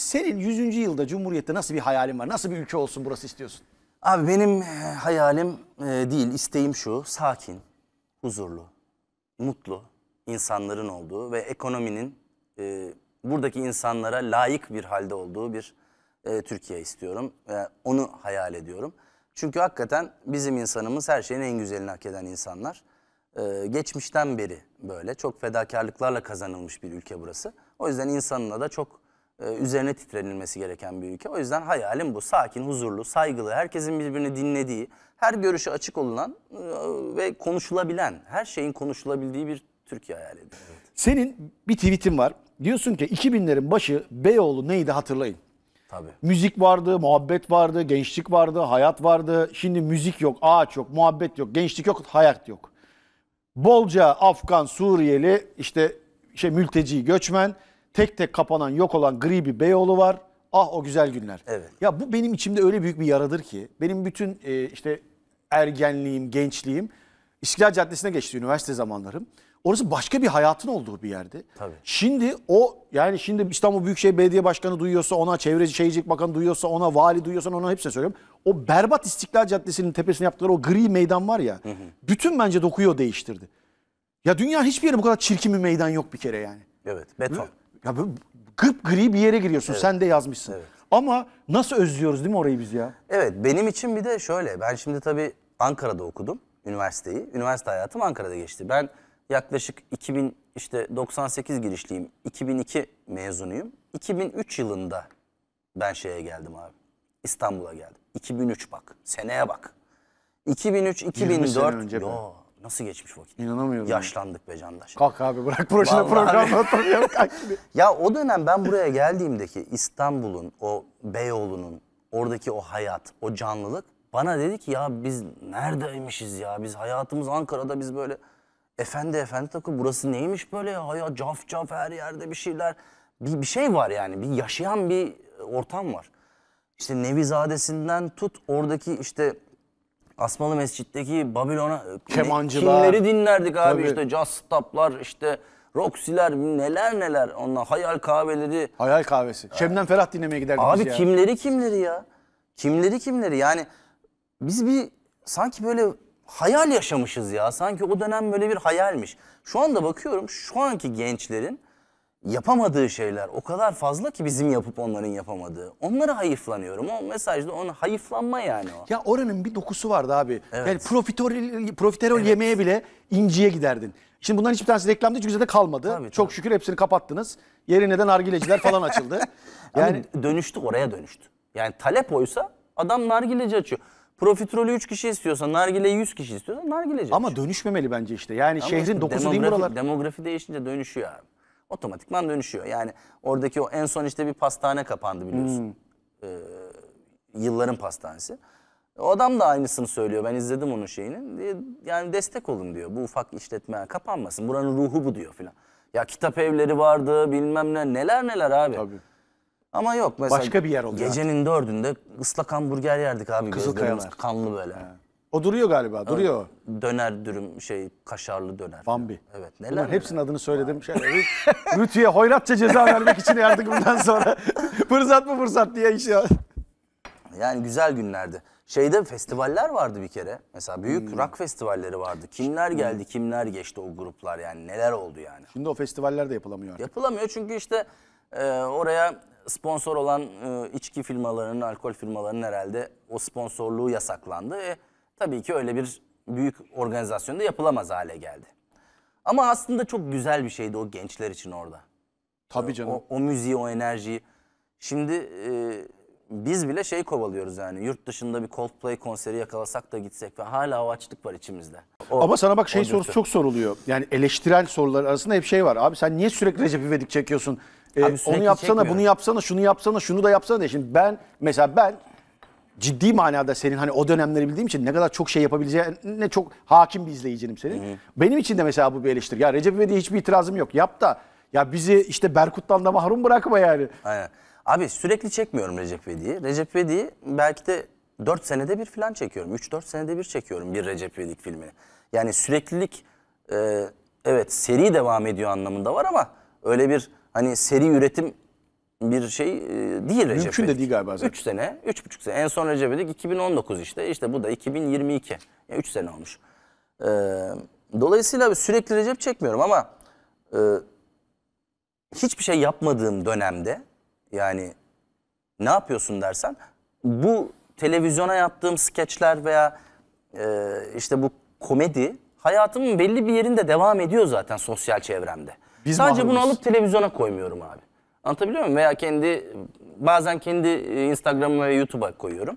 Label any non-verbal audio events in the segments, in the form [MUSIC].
Senin 100. yılda Cumhuriyet'te nasıl bir hayalin var? Nasıl bir ülke olsun burası istiyorsun? Abi benim e, hayalim e, değil, isteğim şu. Sakin, huzurlu, mutlu insanların olduğu ve ekonominin e, buradaki insanlara layık bir halde olduğu bir e, Türkiye istiyorum. E, onu hayal ediyorum. Çünkü hakikaten bizim insanımız her şeyin en güzelini hak eden insanlar. E, geçmişten beri böyle çok fedakarlıklarla kazanılmış bir ülke burası. O yüzden insanına da çok e, üzerine titrenilmesi gereken bir ülke. O yüzden hayalim bu. Sakin, huzurlu, saygılı, herkesin birbirini dinlediği, her görüşe açık olunan e, ve konuşulabilen, her şeyin konuşulabildiği bir Türkiye hayal ediyorum. Evet. Senin bir tweetin var. Diyorsun ki 2000'lerin başı Beyoğlu neydi hatırlayın. Tabii. Müzik vardı, muhabbet vardı, gençlik vardı, hayat vardı. Şimdi müzik yok, ağaç yok, muhabbet yok, gençlik yok, hayat yok. Bolca Afgan, Suriyeli, işte şey mülteci, göçmen, Tek tek kapanan, yok olan gri bir Beyoğlu var. Ah o güzel günler. Evet. Ya bu benim içimde öyle büyük bir yaradır ki benim bütün e, işte ergenliğim, gençliğim İstiklal Caddesi'ne geçti üniversite zamanlarım. Orası başka bir hayatın olduğu bir yerdi. Tabii. Şimdi o yani şimdi İstanbul Büyükşehir Belediye Başkanı duyuyorsa ona, Çevre Şehircilik Bakanı duyuyorsa ona, vali duyuyorsa ona hepsine söylüyorum. O berbat İstiklal Caddesi'nin tepesine yaptıkları o gri meydan var ya. Hı hı. Bütün bence dokuyu değiştirdi. Ya dünya hiçbir yere bu kadar çirkin bir meydan yok bir kere yani. Evet beton. Ya böyle gıp gri bir yere giriyorsun. Evet. Sen de yazmışsın. Evet. Ama nasıl özlüyoruz değil mi orayı biz ya? Evet benim için bir de şöyle. Ben şimdi tabii Ankara'da okudum üniversiteyi. Üniversite hayatım Ankara'da geçti. Ben yaklaşık 2000 işte 98 girişliyim. 2002 mezunuyum. 2003 yılında ben şeye geldim abi. İstanbul'a geldim. 2003 bak. Seneye bak. 2003 2004. Yo, Nasıl geçmiş vakit? İnanamıyorum. Yaşlandık be Candaş. Kalk abi bırak projeyle programı anlatamıyorum. [LAUGHS] Kalk şimdi. Ya o dönem ben buraya geldiğimdeki İstanbul'un, o Beyoğlu'nun, oradaki o hayat, o canlılık bana dedi ki ya biz neredeymişiz ya? Biz hayatımız Ankara'da biz böyle efendi efendi takı burası neymiş böyle ya? ya caf caf her yerde bir şeyler. Bir, bir şey var yani bir yaşayan bir ortam var. İşte Nevizade'sinden tut oradaki işte Asmalı Mescid'deki Babilon'a e, Kemancılar. kimleri dinlerdik abi Tabii. işte jazz stoplar işte Roxy'ler neler neler onlar hayal kahveleri. Hayal kahvesi. Şemden Ferah dinlemeye giderdik Abi ya. kimleri kimleri ya? Kimleri kimleri yani biz bir sanki böyle hayal yaşamışız ya. Sanki o dönem böyle bir hayalmiş. Şu anda bakıyorum şu anki gençlerin yapamadığı şeyler o kadar fazla ki bizim yapıp onların yapamadığı. Onlara hayıflanıyorum. O mesajda onu hayıflanma yani o. Ya oranın bir dokusu vardı abi. Evet. Yani profiterol, profiterol evet. yemeğe bile inciye giderdin. Şimdi bunların hiçbir tanesi reklamda hiç bize de kalmadı. Tabii, Çok tabii. şükür hepsini kapattınız. Yeri neden nargileciler falan açıldı. [LAUGHS] yani abi dönüştü oraya dönüştü. Yani talep oysa adam nargileci açıyor. Profiterolü 3 kişi istiyorsa, nargileyi 100 kişi istiyorsa nargileci Ama açıyor. dönüşmemeli bence işte. Yani Ama şehrin dokusu değil buralar. Demografi değişince dönüşüyor abi otomatikman dönüşüyor. Yani oradaki o en son işte bir pastane kapandı biliyorsun. Hmm. Ee, yılların pastanesi. O adam da aynısını söylüyor. Ben izledim onun şeyini. Ee, yani destek olun diyor. Bu ufak işletme kapanmasın. Buranın ruhu bu diyor filan. Ya kitap evleri vardı bilmem ne neler neler abi. Tabii. Ama yok mesela. Başka bir yer oluyor. Gecenin dördünde ıslak hamburger yerdik abi. Kızılkayalar. Kanlı böyle. He. O duruyor galiba, duruyor. Döner dürüm şey kaşarlı döner. Bambi. Evet neler. Bunların hepsinin adını söyledim. Şey, Rü- Rütü'ye hoyratça ceza vermek için artık bundan sonra [LAUGHS] fırsat mı fırsat diye iş ya. Yani güzel günlerdi. Şeyde festivaller vardı bir kere. Mesela büyük hmm. rock festivalleri vardı. Kimler hmm. geldi, kimler geçti o gruplar yani neler oldu yani. Şimdi o festivaller de yapılamıyor. artık. Yapılamıyor çünkü işte e, oraya sponsor olan e, içki firmalarının, alkol firmalarının herhalde o sponsorluğu yasaklandı. E, tabii ki öyle bir büyük organizasyonda yapılamaz hale geldi. Ama aslında çok güzel bir şeydi o gençler için orada. Tabii canım. O, o müziği, o enerjiyi. Şimdi e, biz bile şey kovalıyoruz yani yurt dışında bir Coldplay konseri yakalasak da gitsek ve hala o açlık var içimizde. O, Ama sana bak şey sorusu çok soruluyor. Yani eleştirel sorular arasında hep şey var. Abi sen niye sürekli Recep İvedik çekiyorsun? Ee, Abi onu yapsana, çekmiyorum. bunu yapsana, şunu yapsana, şunu da yapsana diye. Şimdi ben mesela ben ciddi manada senin hani o dönemleri bildiğim için ne kadar çok şey yapabileceğine çok hakim bir izleyicinim senin. Hı. Benim için de mesela bu bir eleştiri. Ya Recep İvedik'e hiçbir itirazım yok. Yap da ya bizi işte Berkut'tan da mahrum bırakma yani. Aynen. Abi sürekli çekmiyorum Recep İvedik'i. Recep İvedik'i belki de 4 senede bir falan çekiyorum. 3-4 senede bir çekiyorum bir Recep İvedik filmini. Yani süreklilik e, evet seri devam ediyor anlamında var ama öyle bir hani seri üretim bir şey e, değil Recep Mümkün de değil galiba zaten. 3 sene, 3,5 sene. En son Recep dedik 2019 işte. İşte bu da 2022. 3 yani sene olmuş. E, dolayısıyla sürekli Recep çekmiyorum ama e, hiçbir şey yapmadığım dönemde yani ne yapıyorsun dersen bu televizyona yaptığım skeçler veya e, işte bu komedi hayatımın belli bir yerinde devam ediyor zaten sosyal çevremde. Biz Sadece mahrumuz. bunu alıp televizyona koymuyorum abi. Anlatabiliyor muyum? Veya kendi bazen kendi e, Instagram'a ve YouTube'a koyuyorum.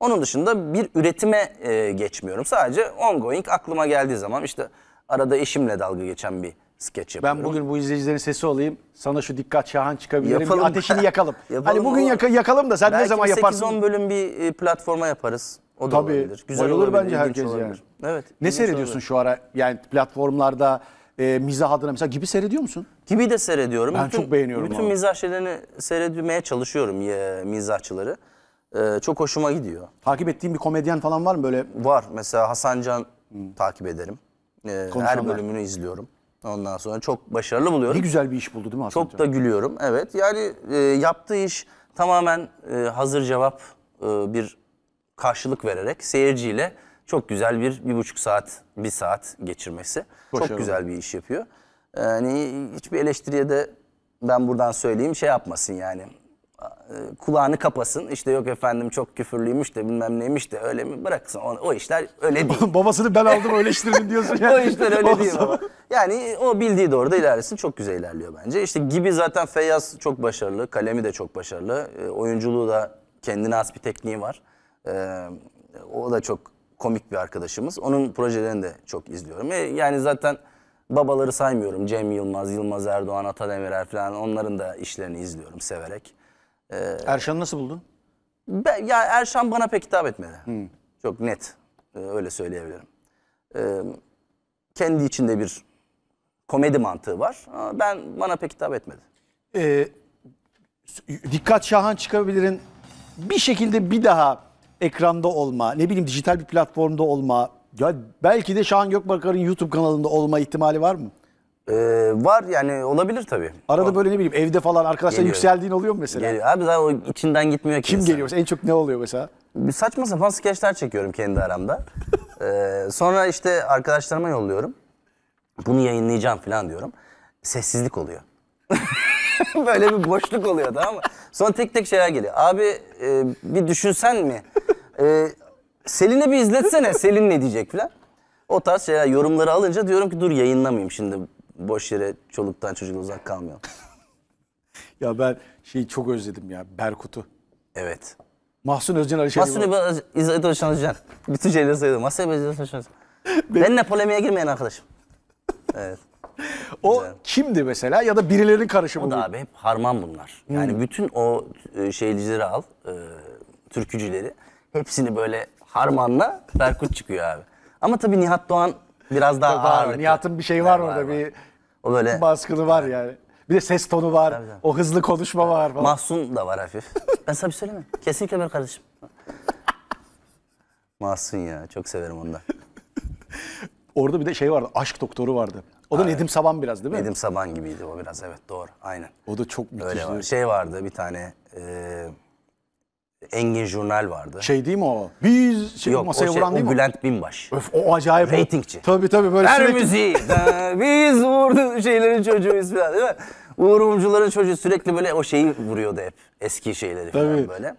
Onun dışında bir üretime e, geçmiyorum. Sadece ongoing aklıma geldiği zaman işte arada eşimle dalga geçen bir skeç yapıyorum. Ben bugün bu izleyicilerin sesi olayım. Sana şu dikkat Şahan çıkabilirim. Yapalım. Bir ateşini yakalım. [LAUGHS] yapalım hani bugün yaka, yakalım da sen Belki ne zaman yaparsın? 8-10 bölüm bir e, platforma yaparız. O da Tabii, olabilir. Güzel olur bence herkes olabilir. yani. Evet. Ne seyrediyorsun olabilir. şu ara? Yani platformlarda e, mizah adına mesela gibi seyrediyor musun? Gibi de seyrediyorum. Ben bütün, çok beğeniyorum Bütün onu. mizah şeylerini seyretmeye çalışıyorum e, mizahçıları. E, çok hoşuma gidiyor. Takip ettiğin bir komedyen falan var mı böyle? Var. Mesela Hasan Can hmm. takip ederim. E, her bölümünü izliyorum. Ondan sonra çok başarılı buluyorum. Ne güzel bir iş buldu değil mi Hasan Çok Can? da gülüyorum. Evet. Yani e, yaptığı iş tamamen e, hazır cevap e, bir karşılık vererek seyirciyle çok güzel bir bir buçuk saat, bir saat geçirmesi. Başarılı. Çok güzel bir iş yapıyor. Yani ee, hiçbir eleştiriye de ben buradan söyleyeyim şey yapmasın yani. Ee, kulağını kapasın işte yok efendim çok küfürlüymüş de bilmem neymiş de öyle mi bıraksın o, o işler öyle değil. [LAUGHS] Babasını ben aldım öyle işlerim diyorsun yani. [LAUGHS] o işler öyle değil ama. Yani o bildiği doğru da ilerlesin çok güzel ilerliyor bence. İşte gibi zaten Feyyaz çok başarılı kalemi de çok başarılı e, oyunculuğu da kendine has bir tekniği var. E, o da çok komik bir arkadaşımız. Onun projelerini de çok izliyorum. E, yani zaten babaları saymıyorum. Cem Yılmaz, Yılmaz Erdoğan, Atademirer falan onların da işlerini izliyorum severek. E, Erşan'ı nasıl buldun? Ben, ya Erşan bana pek hitap etmedi. Hmm. Çok net. E, öyle söyleyebilirim. E, kendi içinde bir komedi mantığı var. Ama ben bana pek hitap etmedi. E, dikkat Şahan çıkabilirin bir şekilde bir daha ekranda olma, ne bileyim dijital bir platformda olma, ya belki de Şahan Gökbakar'ın YouTube kanalında olma ihtimali var mı? Ee, var yani olabilir tabii. Arada böyle ne bileyim evde falan arkadaşlar yükseldiğin oluyor mu mesela? Geliyor. Abi zaten o içinden gitmiyor ki. Kim insan. geliyor? En çok ne oluyor mesela? Bir saçma sapan skeçler çekiyorum kendi aramda. [LAUGHS] ee, sonra işte arkadaşlarıma yolluyorum. Bunu yayınlayacağım falan diyorum. Sessizlik oluyor. [LAUGHS] Böyle bir boşluk oluyor tamam mı? Sonra tek tek şeyler geliyor. Abi e, bir düşünsen mi? Ee, Selin'e bir izletsene. [LAUGHS] Selin ne diyecek falan. O tarz şeyler yorumları alınca diyorum ki dur yayınlamayayım şimdi. Boş yere çoluktan çocuğa uzak kalmayalım. [LAUGHS] ya ben şeyi çok özledim ya. Berkut'u. Evet. Mahsun Özcan Alişan. Mahsun İzzet Özcan Özcan. [LAUGHS] Bütün şeyleri saydım. Mahsun İzzet Özcan Özcan. Benimle polemiğe girmeyen arkadaşım. Evet. O Güzel. kimdi mesela ya da birilerinin karışımı O da abi hep harman bunlar. Yani hmm. bütün o e, şeycileri al, e, türkücüleri hepsini böyle harmanla Berkut çıkıyor abi. Ama tabii Nihat Doğan biraz daha abi Nihat'ın bir şeyi var orada bir O böyle baskını var yani. Bir de ses tonu var. Tabii, tabii. O hızlı konuşma var falan. Mahsun da var hafif. [LAUGHS] ben sana bir söyleyeyim mi? Kesinlikle böyle kardeşim. Mahsun ya çok severim onu da. Orada bir de şey vardı. Aşk doktoru vardı. O da Nedim Saban biraz değil mi? Nedim Saban gibiydi o biraz evet doğru aynen. O da çok müthiş Öyle var. Şey vardı bir tane e, Engin Jurnal vardı. Şey değil mi o? Biz şey, Yok, masaya o şey, vuran değil o mi? Bülent Binbaş. Öf, o acayip. Ratingçi. Tabii tabii böyle Her müziği. [LAUGHS] biz vurdu şeylerin çocuğuyuz falan değil mi? Uğur Mumcuların çocuğu sürekli böyle o şeyi vuruyordu hep. Eski şeyleri falan Tabii. böyle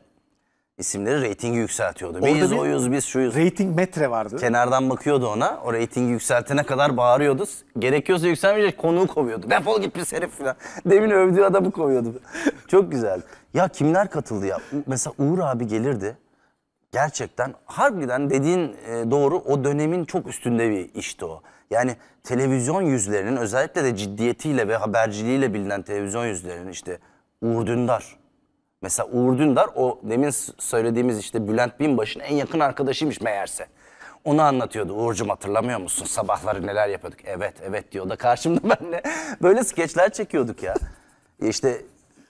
isimleri reytingi yükseltiyordu. Orada biz bir oyuz, biz şuyuz. Rating metre vardı. Kenardan bakıyordu ona. O reytingi yükseltene kadar bağırıyordu. Gerekiyorsa yükselmeyecek konuğu kovuyordu. Defol git bir herif falan. [LAUGHS] Demin övdüğü adamı kovuyordu. Çok güzel. Ya kimler katıldı ya? Mesela Uğur abi gelirdi. Gerçekten harbiden dediğin e, doğru o dönemin çok üstünde bir işti o. Yani televizyon yüzlerinin özellikle de ciddiyetiyle ve haberciliğiyle bilinen televizyon yüzlerinin işte Uğur Dündar, Mesela Uğur Dündar o demin söylediğimiz işte Bülent Binbaşı'nın en yakın arkadaşıymış meğerse. Onu anlatıyordu. Uğur'cum hatırlamıyor musun? Sabahları neler yapıyorduk? Evet evet diyor da karşımda [LAUGHS] benle böyle skeçler çekiyorduk ya. E işte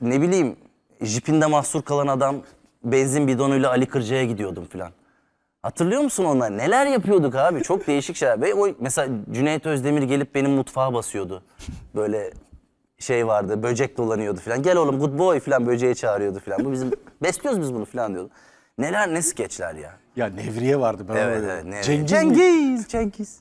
ne bileyim jipinde mahsur kalan adam benzin bidonuyla Ali Kırca'ya gidiyordum filan. Hatırlıyor musun onlar? Neler yapıyorduk abi? Çok değişik şeyler. Ve o mesela Cüneyt Özdemir gelip benim mutfağa basıyordu. Böyle şey vardı. Böcek dolanıyordu falan. Gel oğlum good boy falan böceğe çağırıyordu falan. Bu bizim [LAUGHS] besliyoruz biz bunu falan diyordu. Neler ne skeçler ya. Ya Nevriye vardı ben Evet, evet Nevriye. Cengiz, Cengiz, Cengiz.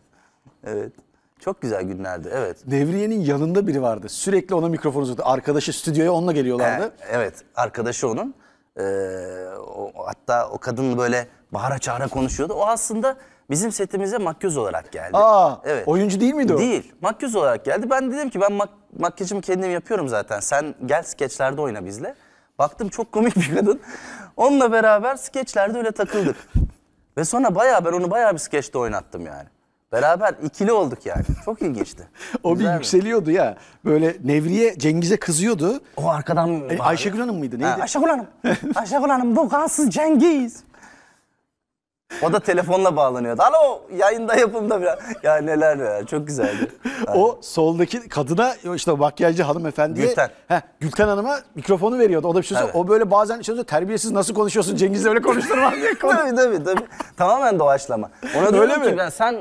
Evet. Çok güzel günlerdi. Evet. Nevriye'nin yanında biri vardı. Sürekli ona mikrofon uzatıyordu. Arkadaşı stüdyoya onunla geliyorlardı. He, evet. Arkadaşı onun. Ee, o, hatta o kadın böyle bağıra çağıra konuşuyordu. O aslında bizim setimize makyöz olarak geldi. Aa, Evet. oyuncu değil miydi o? Değil. Makyöz olarak geldi. Ben dedim ki ben mak- makyajımı kendim yapıyorum zaten. Sen gel skeçlerde oyna bizle. Baktım çok komik bir kadın. Onunla beraber skeçlerde öyle takıldık. Ve sonra bayağı ben onu bayağı bir skeçte oynattım yani. Beraber ikili olduk yani. Çok ilginçti. [LAUGHS] o Güzel bir mi? yükseliyordu ya. Böyle Nevriye Cengiz'e kızıyordu. O arkadan... E, Ayşegül Hanım mıydı neydi? Ha, Ayşegül Hanım. [LAUGHS] Ayşegül Hanım bu kansız Cengiz. O da telefonla bağlanıyordu. Alo yayında yapımda biraz. Ya neler ya çok güzeldi. [LAUGHS] o soldaki kadına işte makyajcı hanımefendiye. Gülten. Heh, Gülten Hanım'a mikrofonu veriyordu. O da bir şey Evet. O böyle bazen şey söylüyor. Terbiyesiz nasıl konuşuyorsun Cengiz'le öyle konuşturmaz diye konuşuyor. [LAUGHS] tabii tabii tabii. Tamamen doğaçlama. Ona öyle mi? ben sen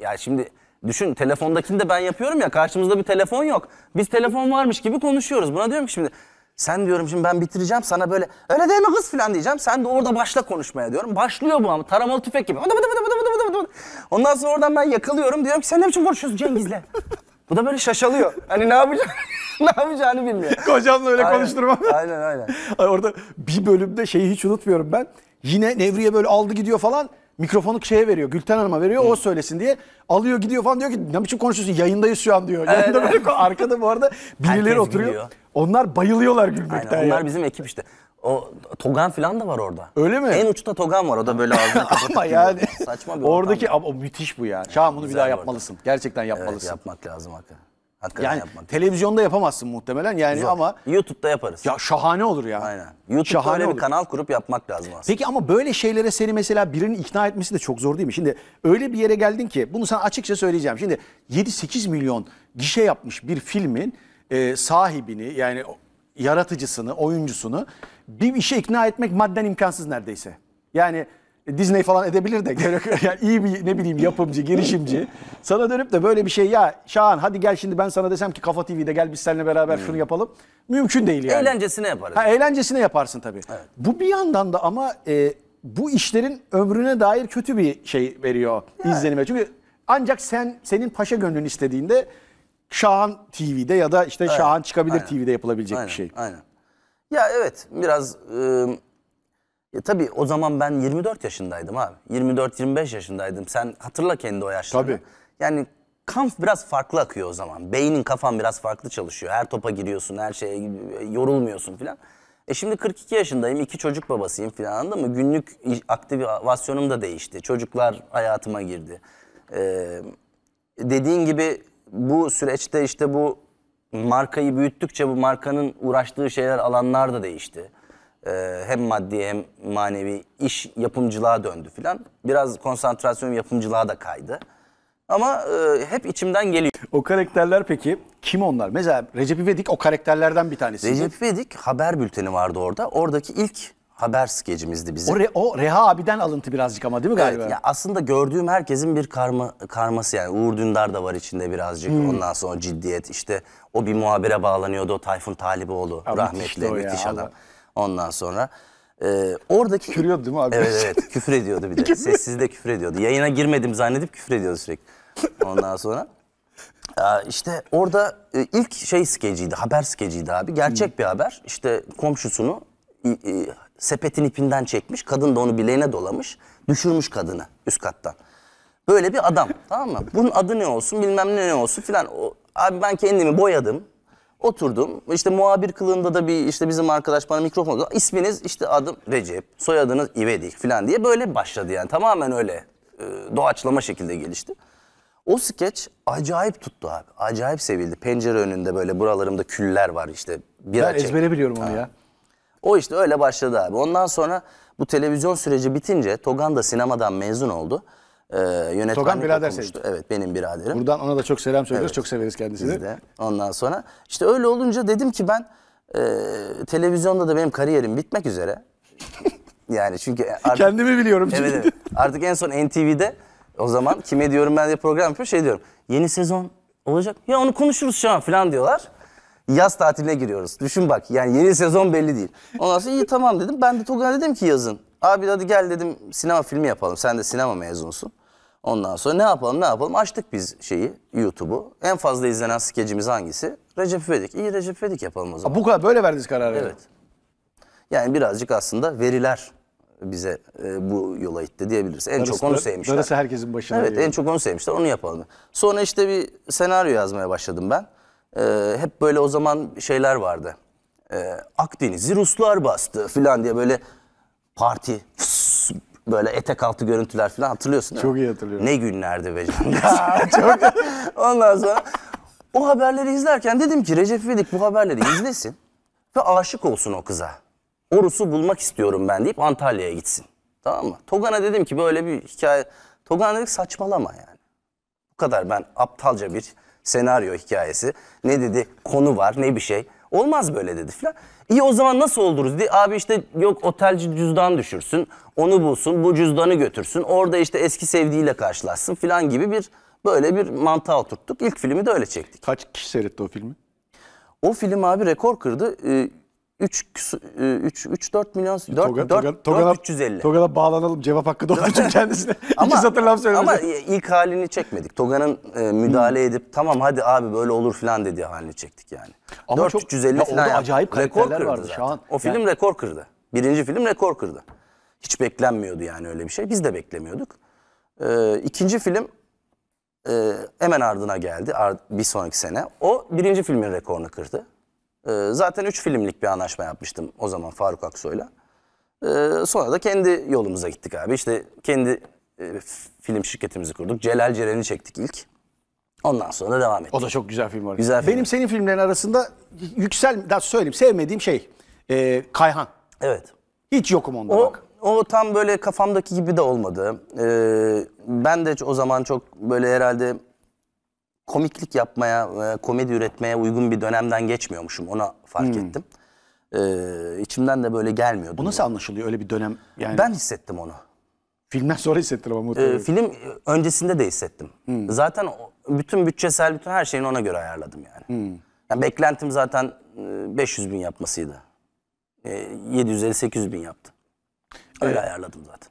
ya şimdi Düşün telefondakini de ben yapıyorum ya karşımızda bir telefon yok. Biz telefon varmış gibi konuşuyoruz. Buna diyorum ki şimdi sen diyorum şimdi ben bitireceğim sana böyle öyle değil mi kız filan diyeceğim. Sen de orada başla konuşmaya diyorum. Başlıyor bu ama taramalı tüfek gibi. Ondan sonra oradan ben yakalıyorum diyorum ki sen ne biçim konuşuyorsun Cengiz'le? [LAUGHS] bu da böyle şaşalıyor. Hani ne yapacağım? [LAUGHS] ne yapacağını bilmiyor. Kocamla öyle aynen, konuşturmam. Aynen aynen. orada bir bölümde şeyi hiç unutmuyorum ben. Yine Nevriye böyle aldı gidiyor falan mikrofonu şeye veriyor. Gülten Hanım'a veriyor. O söylesin diye. Alıyor gidiyor falan diyor ki ne biçim konuşuyorsun? Yayındayız şu an diyor. Yayında Evet. böyle arkada bu arada birileri oturuyor. gülüyor. Onlar bayılıyorlar Aynen, gülmekten. onlar ya. bizim ekip işte. O Togan falan da var orada. Öyle mi? En uçta Togan var. O da böyle ağzını [LAUGHS] Ama yani Saçma bir oradaki ama o müthiş bu yani. Şahan bunu bir Güzel daha bir ortam. yapmalısın. Gerçekten Evet, yapmalısın. yapmak lazım hakikaten. Hakikaten yani yapmak. televizyonda yapamazsın muhtemelen yani Zor. ama YouTube'da yaparız. Ya şahane olur ya. Aynen. YouTube'da şahane öyle bir kanal kurup yapmak lazım aslında. Peki ama böyle şeylere seni mesela birinin ikna etmesi de çok zor değil mi? Şimdi öyle bir yere geldin ki bunu sana açıkça söyleyeceğim. Şimdi 7-8 milyon gişe yapmış bir filmin e, sahibini yani yaratıcısını, oyuncusunu bir işe ikna etmek madden imkansız neredeyse. Yani e, Disney falan edebilir de [LAUGHS] yani iyi bir ne bileyim yapımcı, girişimci sana dönüp de böyle bir şey ya Şahan hadi gel şimdi ben sana desem ki Kafa TV'de gel biz seninle beraber şunu hmm. yapalım. Mümkün değil yani. Eğlencesine yaparız. Ha, eğlencesine yaparsın tabii. Evet. Bu bir yandan da ama e, bu işlerin ömrüne dair kötü bir şey veriyor yani. izlenime. Çünkü ancak sen senin paşa gönlün istediğinde Şahan TV'de ya da işte aynen. çıkabilir aynen. TV'de yapılabilecek aynen. bir şey. Aynen. Ya evet biraz... E e tabii o zaman ben 24 yaşındaydım abi. 24-25 yaşındaydım. Sen hatırla kendi o yaşlarını. Tabii. Yani kamp biraz farklı akıyor o zaman. Beynin kafan biraz farklı çalışıyor. Her topa giriyorsun, her şeye yorulmuyorsun filan. E şimdi 42 yaşındayım, iki çocuk babasıyım filan anladın mı? Günlük aktivasyonum da değişti. Çocuklar hayatıma girdi. Ee, dediğin gibi bu süreçte işte bu markayı büyüttükçe bu markanın uğraştığı şeyler, alanlar da değişti e, hem maddi hem manevi iş yapımcılığa döndü filan. Biraz konsantrasyon yapımcılığa da kaydı. Ama e, hep içimden geliyor. O karakterler peki kim onlar? Mesela Recep İvedik o karakterlerden bir tanesi. Recep İvedik haber bülteni vardı orada. Oradaki ilk haber skecimizdi bizim. O, re, o Reha abiden alıntı birazcık ama değil mi galiba? Evet, ya aslında gördüğüm herkesin bir karma, karması yani. Uğur Dündar da var içinde birazcık. Hmm. Ondan sonra ciddiyet işte o bir muhabire bağlanıyordu. O Tayfun Taliboğlu rahmetli müthiş, müthiş adam. Allah. Ondan sonra e, oradaki... Küfürüyordu değil mi abi? Evet evet küfür ediyordu bir de. [LAUGHS] Sessizde küfür ediyordu. Yayına girmedim zannedip küfür ediyordu sürekli. Ondan sonra işte orada e, ilk şey skeciydi, haber skeciydi abi. Gerçek bir haber. İşte komşusunu sepetin ipinden çekmiş. Kadın da onu bileğine dolamış. Düşürmüş kadını üst kattan. Böyle bir adam tamam mı? Bunun adı ne olsun bilmem ne olsun filan. Abi ben kendimi boyadım. Oturdum. İşte muhabir kılığında da bir işte bizim arkadaş bana mikrofon uzun. İsminiz işte adım Recep, soyadınız İvedik falan diye böyle başladı yani. Tamamen öyle e, doğaçlama şekilde gelişti. O skeç acayip tuttu abi. Acayip sevildi. Pencere önünde böyle buralarımda küller var işte. Bir ben ezbere biliyorum onu ha. ya. O işte öyle başladı abi. Ondan sonra bu televizyon süreci bitince Togan da sinemadan mezun oldu e, yönetmenlik Togan birader okumuştu. Sevdik. Evet benim biraderim. Buradan ona da çok selam söylüyoruz. Evet. Çok severiz kendisini. Biz de. Ondan sonra işte öyle olunca dedim ki ben e, televizyonda da benim kariyerim bitmek üzere. [LAUGHS] yani çünkü e, artık, kendimi biliyorum. Çünkü. Evet, evet. Artık en son NTV'de o zaman kime diyorum ben diye program yapıyorum şey diyorum. Yeni sezon olacak. Ya onu konuşuruz şu an falan diyorlar. Yaz tatiline giriyoruz. Düşün bak yani yeni sezon belli değil. Ondan sonra iyi tamam dedim. Ben de Togan'a dedim ki yazın. Abi hadi gel dedim sinema filmi yapalım. Sen de sinema mezunsun. Ondan sonra ne yapalım ne yapalım açtık biz şeyi YouTube'u. En fazla izlenen skecimiz hangisi? Recep İvedik. İyi Recep İvedik yapalım o zaman. Ha, bu kadar böyle verdiniz kararı. Evet. Yani birazcık aslında veriler bize e, bu yola itti diyebiliriz. En darısı, çok onu sevmişler. Darısı herkesin başına. Evet diyor. en çok onu sevmişler onu yapalım. Sonra işte bir senaryo yazmaya başladım ben. E, hep böyle o zaman şeyler vardı. E, Akdeniz'i Ruslar bastı falan diye böyle parti fıs, Böyle etek altı görüntüler falan hatırlıyorsun değil Çok iyi hatırlıyorum. Ne günlerdi be canım. [LAUGHS] [LAUGHS] Çok. Ondan sonra o haberleri izlerken dedim ki Recep İvedik bu haberleri izlesin ve aşık olsun o kıza. orusu bulmak istiyorum ben deyip Antalya'ya gitsin. Tamam mı? Togan'a dedim ki böyle bir hikaye. Togan dedik saçmalama yani. Bu kadar ben aptalca bir senaryo hikayesi. Ne dedi? Konu var, ne bir şey. Olmaz böyle dedi filan. İyi o zaman nasıl olduruz diye. Abi işte yok otelci cüzdan düşürsün. Onu bulsun. Bu cüzdanı götürsün. Orada işte eski sevdiğiyle karşılaşsın filan gibi bir böyle bir mantığa oturttuk. İlk filmi de öyle çektik. Kaç kişi seyretti o filmi? O film abi rekor kırdı. Ee, 3 3 4 milyon 4 Toga, 4, Toga, 4 350. Togan'a bağlanalım. Cevap hakkı doğru [LAUGHS] çünkü kendisine. ama, İki satır laf Ama ilk halini çekmedik. Toga'nın e, müdahale hmm. edip tamam hadi abi böyle olur filan dediği halini çektik yani. Ama 4 çok, 350 ya falan. Orada acayip karakterler vardı zaten. şu an. O film yani. rekor kırdı. Birinci film rekor kırdı. Hiç beklenmiyordu yani öyle bir şey. Biz de beklemiyorduk. Ee, ikinci film e, hemen ardına geldi. Ar bir sonraki sene. O birinci filmin rekorunu kırdı. E, zaten üç filmlik bir anlaşma yapmıştım o zaman Faruk Aksoy'la. E, sonra da kendi yolumuza gittik abi. İşte kendi e, film şirketimizi kurduk. Celal Ceren'i çektik ilk. Ondan sonra devam ettik. O da çok güzel film var. Güzel film. Benim senin filmlerin arasında yüksel, daha söyleyeyim sevmediğim şey e, Kayhan. Evet. Hiç yokum onda o, bak. O tam böyle kafamdaki gibi de olmadı. Ee, ben de o zaman çok böyle herhalde komiklik yapmaya, e, komedi üretmeye uygun bir dönemden geçmiyormuşum. Ona fark hmm. ettim. Ee, içimden de böyle gelmiyordu. Bu nasıl anlaşılıyor öyle bir dönem? Yani... Ben hissettim onu. Filmden sonra hissettim ama e, mutlaka. Ee, film öncesinde de hissettim. Hmm. Zaten bütün bütçesel, bütün her şeyini ona göre ayarladım yani. Hmm. yani beklentim zaten 500 e, bin yapmasıydı. E, 750-800 bin yaptı. Öyle evet. ayarladım zaten.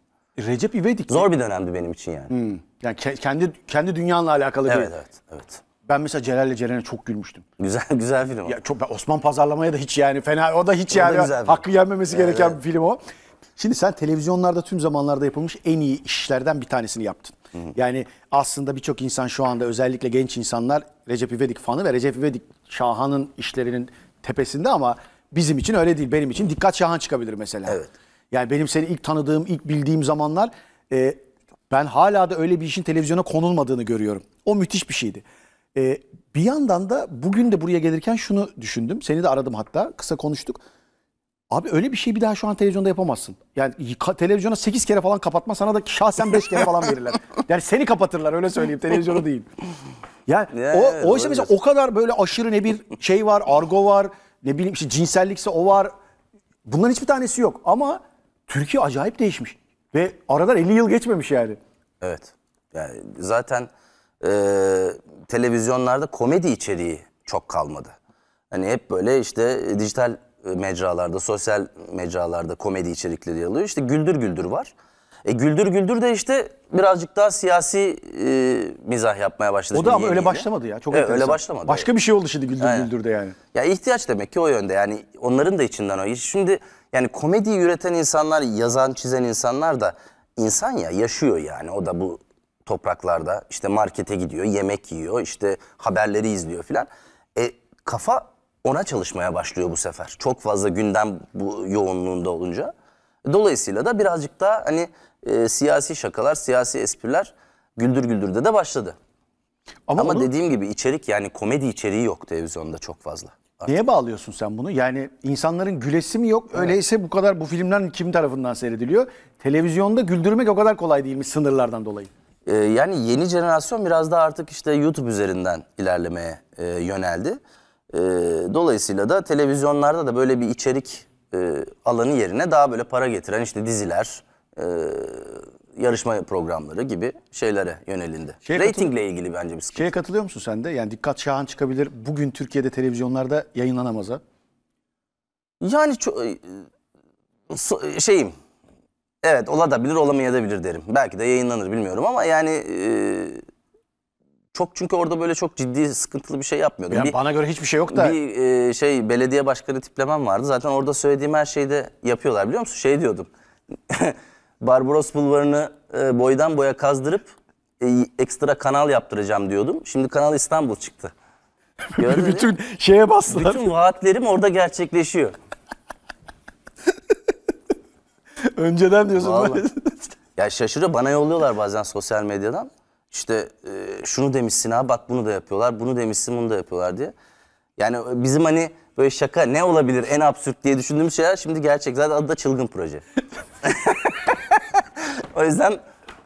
Recep İvedik. Zor bir dönemdi benim için yani. Hmm. Yani ke- kendi kendi dünyanla alakalı bir. Evet evet evet. Ben mesela Celal'le Ceren'e çok gülmüştüm. Güzel [LAUGHS] güzel film o. Ya çok ben Osman Pazarlama'ya da hiç yani fena o da hiç O da yani güzel hakkı film. yenmemesi Evet, gereken bir film o. Şimdi sen televizyonlarda tüm zamanlarda yapılmış en iyi işlerden bir tanesini yaptın. Yani aslında birçok insan şu anda özellikle genç insanlar Recep İvedik fanı ve Recep İvedik Şahan'ın işlerinin tepesinde ama bizim için öyle değil. Benim için Dikkat Şahan çıkabilir mesela. Evet. Yani benim seni ilk tanıdığım, ilk bildiğim zamanlar e, ben hala da öyle bir işin televizyona konulmadığını görüyorum. O müthiş bir şeydi. Ee, bir yandan da bugün de buraya gelirken şunu düşündüm. Seni de aradım hatta. Kısa konuştuk. Abi öyle bir şey bir daha şu an televizyonda yapamazsın. Yani televizyona 8 kere falan kapatma sana da şahsen 5 kere falan verirler. [LAUGHS] Yani seni kapatırlar öyle söyleyeyim televizyonu değil. Yani yeah, o, oysa mesela o kadar böyle aşırı ne bir şey var, argo var, ne bileyim işte cinsellikse o var. Bunların hiçbir tanesi yok ama Türkiye acayip değişmiş. Ve aradan 50 yıl geçmemiş yani. Evet. Yani zaten e, televizyonlarda komedi içeriği çok kalmadı. Hani hep böyle işte dijital mecralarda, sosyal mecralarda komedi içerikleri yer alıyor. İşte Güldür Güldür var. E, güldür Güldür de işte birazcık daha siyasi e, mizah yapmaya başladı. O da ama öyle başlamadı ya. Çok evet, öyle başlamadı. Başka bir şey oldu şimdi Güldür yani. Güldür'de yani. Ya ihtiyaç demek ki o yönde. Yani onların da içinden o. Şimdi yani komediyi üreten insanlar, yazan, çizen insanlar da insan ya yaşıyor yani. O da bu topraklarda işte markete gidiyor, yemek yiyor, işte haberleri izliyor filan. E, kafa ona çalışmaya başlıyor bu sefer. Çok fazla gündem bu yoğunluğunda olunca. Dolayısıyla da birazcık daha hani e, siyasi şakalar, siyasi espriler Güldür Güldür'de de başladı. Ama, Ama onu... dediğim gibi içerik yani komedi içeriği yok televizyonda çok fazla. Artık. Niye bağlıyorsun sen bunu? Yani insanların gülesi mi yok? Evet. Öyleyse bu kadar bu filmler kim tarafından seyrediliyor? Televizyonda güldürmek o kadar kolay değil mi? sınırlardan dolayı. Ee, yani yeni jenerasyon biraz daha artık işte YouTube üzerinden ilerlemeye e, yöneldi. E, dolayısıyla da televizyonlarda da böyle bir içerik e, alanı yerine daha böyle para getiren işte diziler, e, yarışma programları gibi şeylere yönelindi. Şeye Ratingle ilgili bence bir sıkıntı. Şeye katılıyor musun sen de? Yani dikkat şahan çıkabilir. Bugün Türkiye'de televizyonlarda yayınlanamaz ha? Yani e, e, şeyim. Evet olabilir olamayabilir derim. Belki de yayınlanır bilmiyorum ama yani e, çok çünkü orada böyle çok ciddi sıkıntılı bir şey yapmıyordum. Yani bir, bana göre hiçbir şey yok da. Bir e, şey belediye başkanı tiplemem vardı. Zaten orada söylediğim her şeyi de yapıyorlar biliyor musun? Şey diyordum. [LAUGHS] Barbaros Bulvarı'nı e, boydan boya kazdırıp e, ekstra kanal yaptıracağım diyordum. Şimdi Kanal İstanbul çıktı. Gördün mü? bütün şeye bastılar. Bütün vaatlerim orada gerçekleşiyor. Önceden diyorsun. Vallahi. ya şaşırıyor. Bana yolluyorlar bazen sosyal medyadan. İşte e, şunu demişsin ha bak bunu da yapıyorlar. Bunu demişsin bunu da yapıyorlar diye. Yani e, bizim hani böyle şaka ne olabilir en absürt diye düşündüğümüz şeyler şimdi gerçek. Zaten adı da çılgın proje. [LAUGHS] [LAUGHS] o yüzden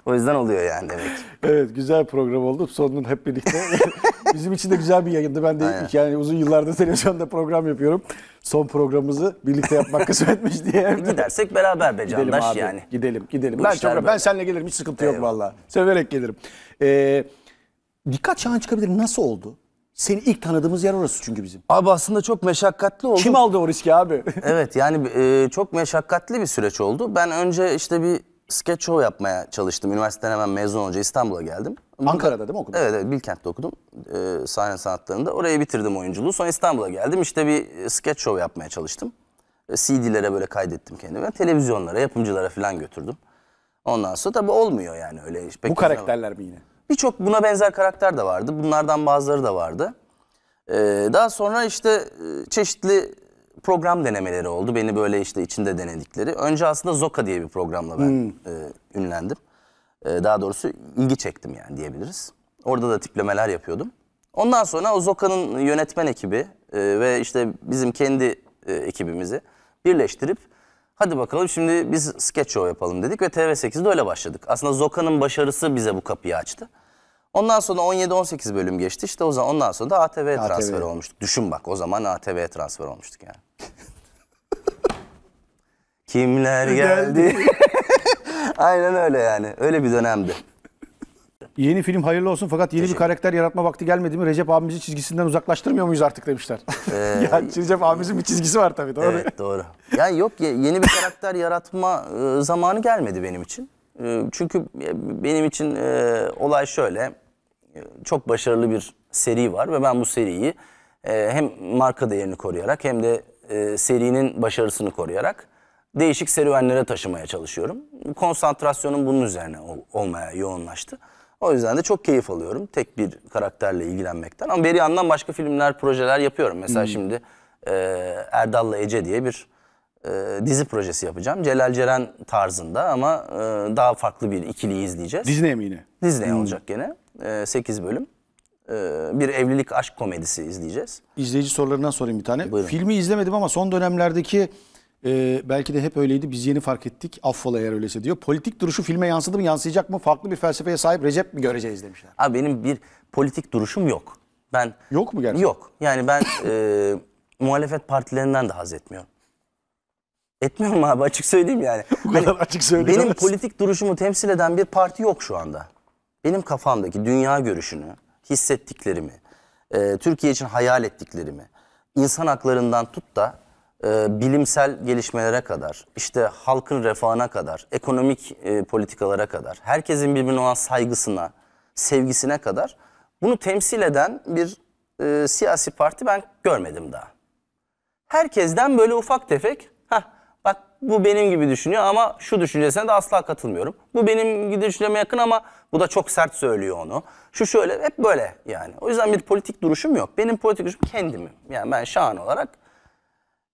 o yüzden oluyor yani demek. Evet güzel program oldu. sonunun hep birlikte. [LAUGHS] Bizim için de güzel bir yayındı. Ben de Aynen. yani uzun yıllardır [LAUGHS] televizyonda program yapıyorum. Son programımızı birlikte yapmak kısmetmiş diye. Gidersek beraber be gidelim candaş abi, yani. Gidelim gidelim. ben, çok, ben seninle gelirim hiç sıkıntı yok valla. Severek gelirim. Ee, dikkat çağın çıkabilir. Nasıl oldu? Seni ilk tanıdığımız yer orası çünkü bizim. Abi aslında çok meşakkatli oldu. Kim aldı o riski abi? evet yani e, çok meşakkatli bir süreç oldu. Ben önce işte bir Sketch show yapmaya çalıştım. Üniversiteden hemen mezun olunca İstanbul'a geldim. Ankara'da değil mi okudun? Evet, evet Bilkent'te okudum. Ee, sahne sanatlarında. Orayı bitirdim oyunculuğu. Sonra İstanbul'a geldim. İşte bir e, sketch show yapmaya çalıştım. CD'lere böyle kaydettim kendimi. Televizyonlara, yapımcılara falan götürdüm. Ondan sonra tabii olmuyor yani öyle. Pek Bu karakterler mi yine? Birçok buna benzer karakter de vardı. Bunlardan bazıları da vardı. Ee, daha sonra işte e, çeşitli program denemeleri oldu. Beni böyle işte içinde denedikleri. Önce aslında Zoka diye bir programla ben hmm. e, ünlendim. E, daha doğrusu ilgi çektim yani diyebiliriz. Orada da tiplemeler yapıyordum. Ondan sonra o Zoka'nın yönetmen ekibi e, ve işte bizim kendi e, ekibimizi birleştirip hadi bakalım şimdi biz sketch show yapalım dedik ve TV8'de öyle başladık. Aslında Zoka'nın başarısı bize bu kapıyı açtı. Ondan sonra 17-18 bölüm geçti. işte o zaman ondan sonra da ATV. transfer olmuştuk. Düşün bak o zaman ATV transfer olmuştuk yani. [LAUGHS] Kimler geldi? [LAUGHS] Aynen öyle yani. Öyle bir dönemdi. Yeni film hayırlı olsun fakat yeni bir karakter yaratma vakti gelmedi mi? Recep Abimizin çizgisinden uzaklaştırmıyor muyuz artık demişler. Ee, [LAUGHS] ya Recep abimizin bir çizgisi var tabii doğru. Evet doğru. Yani yok yeni bir karakter yaratma ıı, zamanı gelmedi benim için. Çünkü e, benim için ıı, olay şöyle çok başarılı bir seri var ve ben bu seriyi e, hem marka değerini koruyarak hem de e, serinin başarısını koruyarak değişik serüvenlere taşımaya çalışıyorum. Konsantrasyonum bunun üzerine olmaya yoğunlaştı. O yüzden de çok keyif alıyorum tek bir karakterle ilgilenmekten. Ama bir yandan başka filmler, projeler yapıyorum. Mesela hmm. şimdi e, Erdal'la Ece diye bir e, dizi projesi yapacağım. Celal Ceren tarzında ama e, daha farklı bir ikiliyi izleyeceğiz. Disney mi yine? Disney hmm. olacak gene. E, 8 bölüm. E, bir evlilik aşk komedisi izleyeceğiz. İzleyici sorularından sorayım bir tane. Buyurun. Filmi izlemedim ama son dönemlerdeki e, belki de hep öyleydi biz yeni fark ettik. Affola eğer öyleyse diyor. Politik duruşu filme yansıdı mı yansıyacak mı? Farklı bir felsefeye sahip Recep mi göreceğiz demişler. Abi benim bir politik duruşum yok. Ben Yok mu gerçekten? Yok. Yani ben e, muhalefet partilerinden de haz etmiyorum. Etmiyorum abi açık söyleyeyim yani. [LAUGHS] Bu kadar hani açık söyleyemezsin. Benim politik duruşumu temsil eden bir parti yok şu anda. Benim kafamdaki dünya görüşünü, hissettiklerimi, e, Türkiye için hayal ettiklerimi, insan haklarından tut da e, bilimsel gelişmelere kadar, işte halkın refahına kadar, ekonomik e, politikalara kadar, herkesin birbirine olan saygısına, sevgisine kadar bunu temsil eden bir e, siyasi parti ben görmedim daha. Herkesten böyle ufak tefek bu benim gibi düşünüyor ama şu düşüncesine de asla katılmıyorum. Bu benim gibi düşünceme yakın ama bu da çok sert söylüyor onu. Şu şöyle hep böyle yani. O yüzden bir politik duruşum yok. Benim politik duruşum kendimim. Yani ben şahan olarak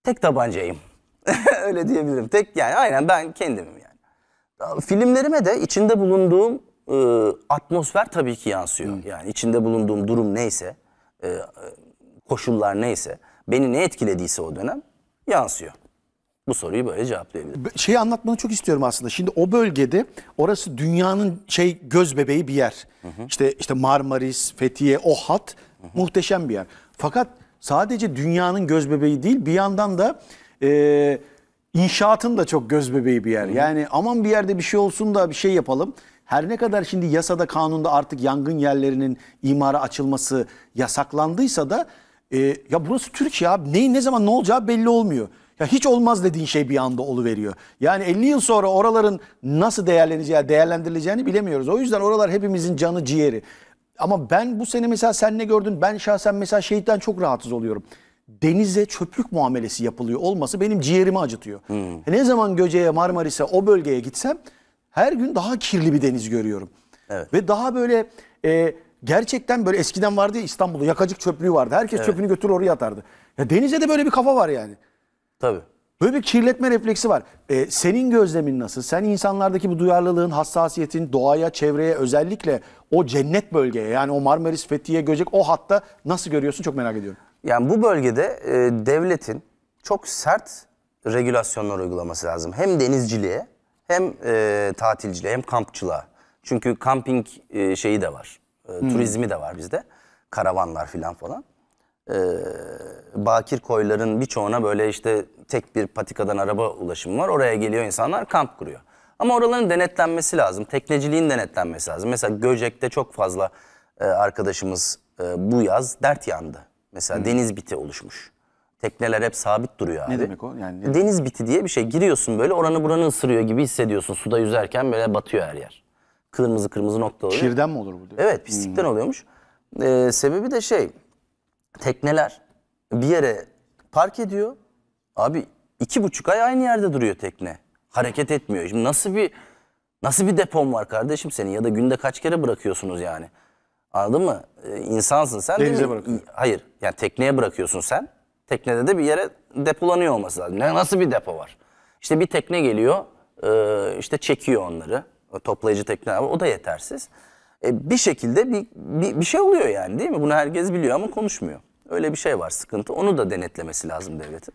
tek tabancayım. [LAUGHS] Öyle diyebilirim. Tek yani aynen ben kendimim yani. Filmlerime de içinde bulunduğum e, atmosfer tabii ki yansıyor. Hmm. Yani içinde bulunduğum durum neyse, e, e koşullar neyse, beni ne etkilediyse o dönem yansıyor. Bu soruyu böyle cevaplayabilirim. Şeyi anlatmanı çok istiyorum aslında. Şimdi o bölgede orası dünyanın şey göz bebeği bir yer. Hı hı. İşte işte Marmaris, Fethiye, o hat hı hı. muhteşem bir yer. Fakat sadece dünyanın göz bebeği değil bir yandan da e, inşaatın da çok göz bebeği bir yer. Hı hı. Yani aman bir yerde bir şey olsun da bir şey yapalım. Her ne kadar şimdi yasada kanunda artık yangın yerlerinin imara açılması yasaklandıysa da e, ya burası Türkiye abi neyin ne zaman ne olacağı belli olmuyor. Ya hiç olmaz dediğin şey bir anda oluveriyor. Yani 50 yıl sonra oraların nasıl değerleneceği, değerlendirileceğini bilemiyoruz. O yüzden oralar hepimizin canı ciğeri. Ama ben bu sene mesela sen ne gördün? Ben şahsen mesela şehitten çok rahatsız oluyorum. Denize çöplük muamelesi yapılıyor olması benim ciğerimi acıtıyor. Hmm. Ne zaman Göce'ye, Marmaris'e, o bölgeye gitsem her gün daha kirli bir deniz görüyorum. Evet. Ve daha böyle e, gerçekten böyle eskiden vardı ya İstanbul'da yakacık çöplüğü vardı. Herkes evet. çöpünü götür oraya atardı. Ya denize de böyle bir kafa var yani. Tabii. Böyle bir kirletme refleksi var. Ee, senin gözlemin nasıl? Sen insanlardaki bu duyarlılığın, hassasiyetin doğaya, çevreye özellikle o cennet bölgeye yani o Marmaris, Fethiye, Göcek o hatta nasıl görüyorsun çok merak ediyorum. Yani bu bölgede e, devletin çok sert regülasyonlar uygulaması lazım. Hem denizciliğe hem e, tatilciliğe hem kampçılığa. Çünkü kamping e, şeyi de var. E, hmm. Turizmi de var bizde. Karavanlar filan falan e, bakir koyların birçoğuna böyle işte tek bir patikadan araba ulaşımı var. Oraya geliyor insanlar kamp kuruyor. Ama oraların denetlenmesi lazım. Tekneciliğin denetlenmesi lazım. Mesela Göcek'te çok fazla e, arkadaşımız e, bu yaz dert yandı. Mesela Hı. deniz biti oluşmuş. Tekneler hep sabit duruyor abi. Ne demek o? Yani ne deniz biti diye bir şey. Giriyorsun böyle oranı buranı ısırıyor gibi hissediyorsun. Suda yüzerken böyle batıyor her yer. Kırmızı kırmızı nokta oluyor. Kirden mi olur bu diyor? Evet pislikten hmm. oluyormuş. Ee, sebebi de şey tekneler bir yere park ediyor. Abi iki buçuk ay aynı yerde duruyor tekne. Hareket etmiyor. Şimdi nasıl bir nasıl bir depon var kardeşim senin ya da günde kaç kere bırakıyorsunuz yani? Anladın mı? Ee, insansın sen Denize değil Hayır. Yani tekneye bırakıyorsun sen. Teknede de bir yere depolanıyor olması lazım. Ne, nasıl bir depo var? İşte bir tekne geliyor. Ee, işte çekiyor onları. O toplayıcı tekne O da yetersiz e, bir şekilde bir, bir, bir şey oluyor yani değil mi? Bunu herkes biliyor ama konuşmuyor. Öyle bir şey var sıkıntı. Onu da denetlemesi lazım devletin.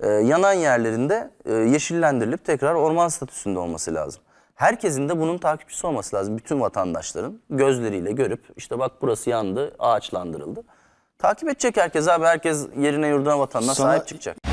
E, yanan yerlerinde e, yeşillendirilip tekrar orman statüsünde olması lazım. Herkesin de bunun takipçisi olması lazım. Bütün vatandaşların gözleriyle görüp işte bak burası yandı, ağaçlandırıldı. Takip edecek herkes abi. Herkes yerine yurduna vatanına Sana... sahip çıkacak.